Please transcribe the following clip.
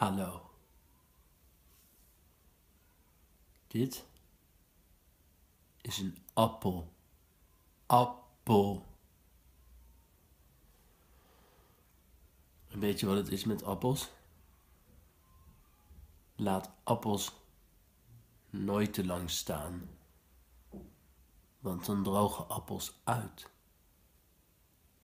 Hallo. Dit is een appel. Appel. Weet je wat het is met appels? Laat appels nooit te lang staan, want dan drogen appels uit.